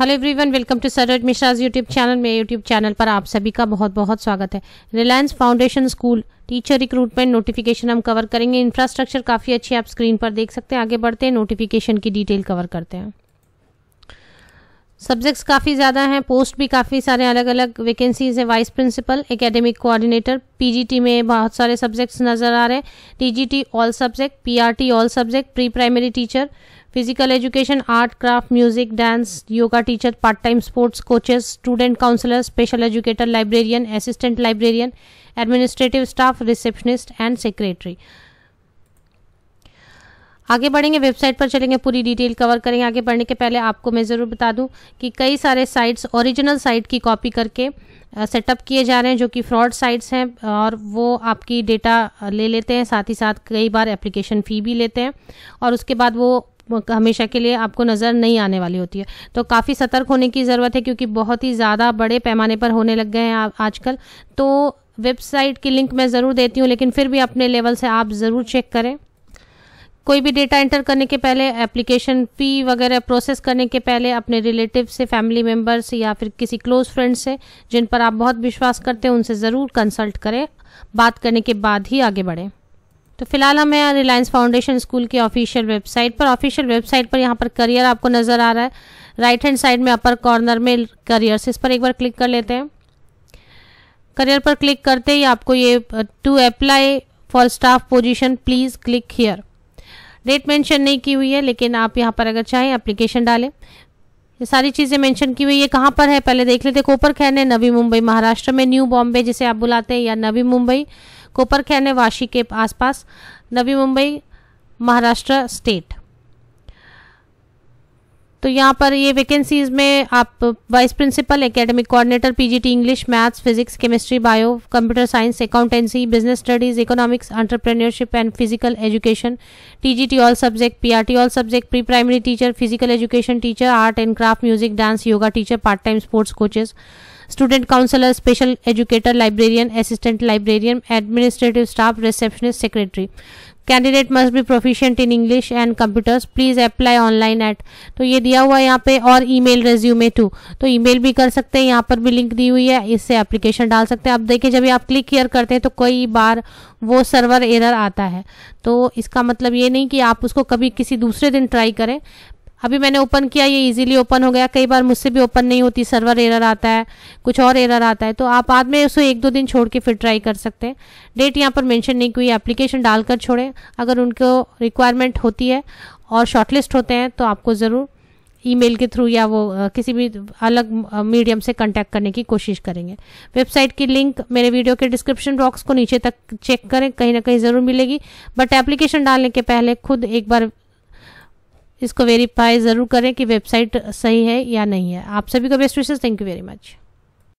hello everyone welcome to Saraj Mishra's YouTube channel मेरे YouTube channel पर आप सभी का बहुत बहुत स्वागत है Reliance Foundation School teacher recruitment notification हम कवर करेंगे इंफ्रास्ट्रक्चर काफ़ी अच्छी आप स्क्रीन पर देख सकते हैं आगे बढ़ते हैं नोटिफिकेशन की डिटेल कवर करते हैं सब्जेक्ट्स काफ़ी ज़्यादा हैं पोस्ट भी काफ़ी सारे अलग अलग वैकेंसीज है vice principal academic coordinator PGT में बहुत सारे सब्जेक्ट्स नज़र आ रहे हैं TGT all subject PRT all subject pre primary teacher physical education art craft music dance yoga teacher part time sports coaches student counsellor special educator librarian assistant librarian administrative staff receptionist and secretary आगे बढ़ेंगे website पर चलेंगे पूरी detail cover करेंगे आगे बढ़ने के पहले आपको मैं ज़रूर बता दूं कि कई सारे साइट्स ओरिजिनल साइट की कॉपी करके सेटअप किए जा रहे हैं जो कि फ्रॉड साइट्स हैं और वो आपकी डेटा ले लेते हैं साथ ही साथ कई बार एप्लीकेशन फ़ी भी लेते हैं और उसके बाद वो हमेशा के लिए आपको नज़र नहीं आने वाली होती है तो काफ़ी सतर्क होने की ज़रूरत है क्योंकि बहुत ही ज़्यादा बड़े पैमाने पर होने लग गए हैं आजकल तो वेबसाइट की लिंक मैं ज़रूर देती हूँ लेकिन फिर भी अपने लेवल से आप ज़रूर चेक करें कोई भी डेटा एंटर करने के पहले एप्लीकेशन फी वगैरह प्रोसेस करने के पहले अपने रिलेटिव से फैमिली मेम्बर से या फिर किसी क्लोज फ्रेंड से जिन पर आप बहुत विश्वास करते हैं उनसे ज़रूर कंसल्ट करें बात करने के बाद ही आगे बढ़ें तो फिलहाल हमें रिलायंस फाउंडेशन स्कूल की ऑफिशियल वेबसाइट पर ऑफिशियल वेबसाइट पर यहाँ पर करियर आपको नज़र आ रहा है राइट हैंड साइड में अपर कॉर्नर में करियर्स इस पर एक बार क्लिक कर लेते हैं करियर पर क्लिक करते ही आपको ये to apply for staff position please click here date mention नहीं की हुई है लेकिन आप यहाँ पर अगर चाहें अप्लीकेशन डालें ये सारी चीज़ें मेंशन की हुई है कहाँ पर है पहले देख लेते कोपर खैन है नवी मुंबई महाराष्ट्र में न्यू बॉम्बे जिसे आप बुलाते हैं या नवी मुंबई कोपर खैन है वाशी के आसपास नवी मुंबई महाराष्ट्र स्टेट तो यहाँ पर ये वैकेंसीज में आप vice principal academic coordinator PGT English maths physics chemistry bio computer science accountancy business studies economics entrepreneurship and physical education TGT all subject PRT all subject pre primary teacher physical education teacher art and craft music dance yoga teacher part time sports coaches student counsellor special educator librarian assistant librarian administrative staff receptionist secretary candidate must be proficient in English and computers please apply online eight तो ये दिया हुआ है यहाँ पे और email resume to तो email भी कर सकते हैं यहाँ पर भी लिंक दी हुई है इससे एप्लीकेशन डाल सकते हैं अब देखिए जब आप क्लिक हीयर करते हैं तो कई बार वो सर्वर एरर आता है तो इसका मतलब ये नहीं कि आप उसको कभी किसी दूसरे दिन ट्राई करें अभी मैंने ओपन किया ये इजीली ओपन हो गया कई बार मुझसे भी ओपन नहीं होती सर्वर एरर आता है कुछ और एरर आता है तो आप बाद में उसे एक दो दिन छोड़ के फिर ट्राई कर सकते हैं डेट यहाँ पर मेंशन नहीं की एप्लीकेशन डालकर छोड़ें अगर उनको रिक्वायरमेंट होती है और शॉर्टलिस्ट होते हैं तो आपको ज़रूर ईमेल के थ्रू या वो किसी भी अलग मीडियम से कांटेक्ट करने की कोशिश करेंगे वेबसाइट की लिंक मेरे वीडियो के डिस्क्रिप्शन बॉक्स को नीचे तक चेक करें कहीं ना कहीं ज़रूर मिलेगी बट एप्लीकेशन डालने के पहले खुद एक बार इसको वेरीफाई ज़रूर करें कि वेबसाइट सही है या नहीं है आप सभी को best wishes thank you very much